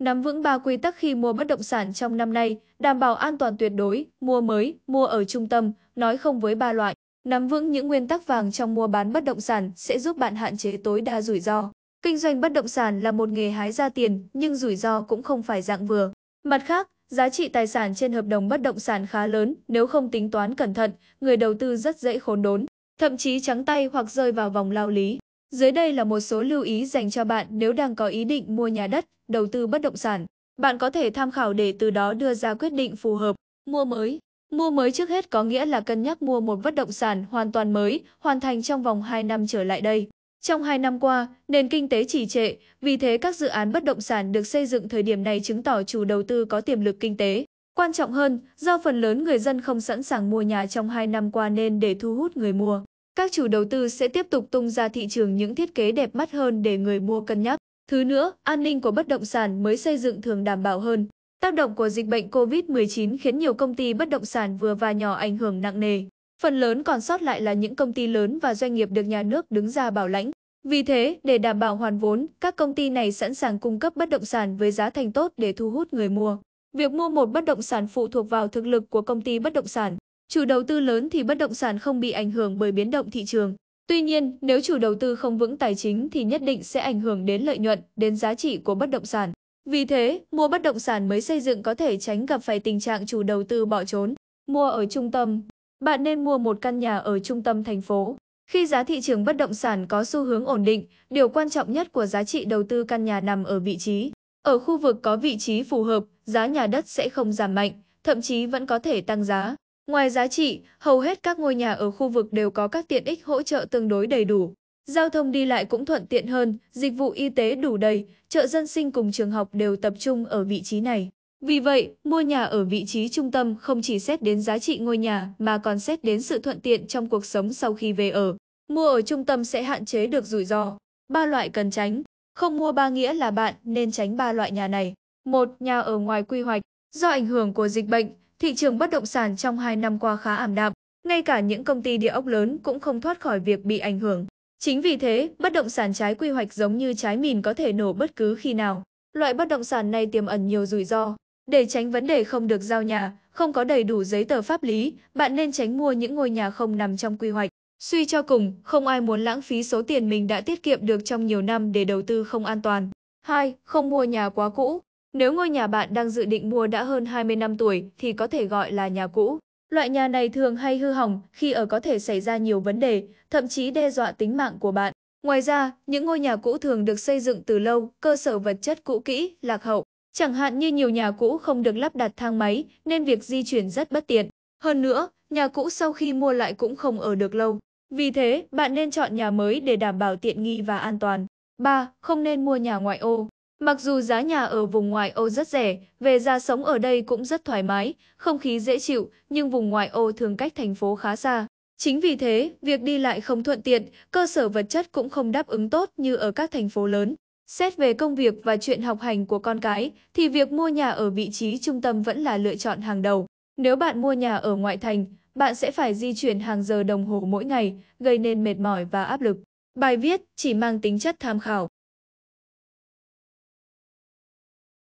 Nắm vững ba quy tắc khi mua bất động sản trong năm nay, đảm bảo an toàn tuyệt đối, mua mới, mua ở trung tâm, nói không với ba loại. Nắm vững những nguyên tắc vàng trong mua bán bất động sản sẽ giúp bạn hạn chế tối đa rủi ro. Kinh doanh bất động sản là một nghề hái ra tiền, nhưng rủi ro cũng không phải dạng vừa. Mặt khác, giá trị tài sản trên hợp đồng bất động sản khá lớn, nếu không tính toán cẩn thận, người đầu tư rất dễ khốn đốn, thậm chí trắng tay hoặc rơi vào vòng lao lý. Dưới đây là một số lưu ý dành cho bạn nếu đang có ý định mua nhà đất, đầu tư bất động sản. Bạn có thể tham khảo để từ đó đưa ra quyết định phù hợp. Mua mới Mua mới trước hết có nghĩa là cân nhắc mua một bất động sản hoàn toàn mới, hoàn thành trong vòng 2 năm trở lại đây. Trong 2 năm qua, nền kinh tế trì trệ, vì thế các dự án bất động sản được xây dựng thời điểm này chứng tỏ chủ đầu tư có tiềm lực kinh tế. Quan trọng hơn, do phần lớn người dân không sẵn sàng mua nhà trong 2 năm qua nên để thu hút người mua. Các chủ đầu tư sẽ tiếp tục tung ra thị trường những thiết kế đẹp mắt hơn để người mua cân nhắc. Thứ nữa, an ninh của bất động sản mới xây dựng thường đảm bảo hơn. Tác động của dịch bệnh COVID-19 khiến nhiều công ty bất động sản vừa và nhỏ ảnh hưởng nặng nề. Phần lớn còn sót lại là những công ty lớn và doanh nghiệp được nhà nước đứng ra bảo lãnh. Vì thế, để đảm bảo hoàn vốn, các công ty này sẵn sàng cung cấp bất động sản với giá thành tốt để thu hút người mua. Việc mua một bất động sản phụ thuộc vào thực lực của công ty bất động sản chủ đầu tư lớn thì bất động sản không bị ảnh hưởng bởi biến động thị trường. Tuy nhiên, nếu chủ đầu tư không vững tài chính thì nhất định sẽ ảnh hưởng đến lợi nhuận, đến giá trị của bất động sản. Vì thế, mua bất động sản mới xây dựng có thể tránh gặp phải tình trạng chủ đầu tư bỏ trốn. Mua ở trung tâm. Bạn nên mua một căn nhà ở trung tâm thành phố. Khi giá thị trường bất động sản có xu hướng ổn định, điều quan trọng nhất của giá trị đầu tư căn nhà nằm ở vị trí. Ở khu vực có vị trí phù hợp, giá nhà đất sẽ không giảm mạnh, thậm chí vẫn có thể tăng giá. Ngoài giá trị, hầu hết các ngôi nhà ở khu vực đều có các tiện ích hỗ trợ tương đối đầy đủ. Giao thông đi lại cũng thuận tiện hơn, dịch vụ y tế đủ đầy, chợ dân sinh cùng trường học đều tập trung ở vị trí này. Vì vậy, mua nhà ở vị trí trung tâm không chỉ xét đến giá trị ngôi nhà mà còn xét đến sự thuận tiện trong cuộc sống sau khi về ở. Mua ở trung tâm sẽ hạn chế được rủi ro. Ba loại cần tránh. Không mua ba nghĩa là bạn nên tránh ba loại nhà này. một Nhà ở ngoài quy hoạch. Do ảnh hưởng của dịch bệnh, thị trường bất động sản trong 2 năm qua khá ảm đạm, ngay cả những công ty địa ốc lớn cũng không thoát khỏi việc bị ảnh hưởng. Chính vì thế, bất động sản trái quy hoạch giống như trái mìn có thể nổ bất cứ khi nào. Loại bất động sản này tiềm ẩn nhiều rủi ro. Để tránh vấn đề không được giao nhà, không có đầy đủ giấy tờ pháp lý, bạn nên tránh mua những ngôi nhà không nằm trong quy hoạch. Suy cho cùng, không ai muốn lãng phí số tiền mình đã tiết kiệm được trong nhiều năm để đầu tư không an toàn. 2. Không mua nhà quá cũ. Nếu ngôi nhà bạn đang dự định mua đã hơn 20 năm tuổi thì có thể gọi là nhà cũ. Loại nhà này thường hay hư hỏng khi ở có thể xảy ra nhiều vấn đề, thậm chí đe dọa tính mạng của bạn. Ngoài ra, những ngôi nhà cũ thường được xây dựng từ lâu, cơ sở vật chất cũ kỹ, lạc hậu. Chẳng hạn như nhiều nhà cũ không được lắp đặt thang máy nên việc di chuyển rất bất tiện. Hơn nữa, nhà cũ sau khi mua lại cũng không ở được lâu. Vì thế, bạn nên chọn nhà mới để đảm bảo tiện nghi và an toàn. 3. Không nên mua nhà ngoại ô. Mặc dù giá nhà ở vùng ngoại ô rất rẻ, về ra sống ở đây cũng rất thoải mái, không khí dễ chịu, nhưng vùng ngoại ô thường cách thành phố khá xa. Chính vì thế, việc đi lại không thuận tiện, cơ sở vật chất cũng không đáp ứng tốt như ở các thành phố lớn. Xét về công việc và chuyện học hành của con cái, thì việc mua nhà ở vị trí trung tâm vẫn là lựa chọn hàng đầu. Nếu bạn mua nhà ở ngoại thành, bạn sẽ phải di chuyển hàng giờ đồng hồ mỗi ngày, gây nên mệt mỏi và áp lực. Bài viết chỉ mang tính chất tham khảo.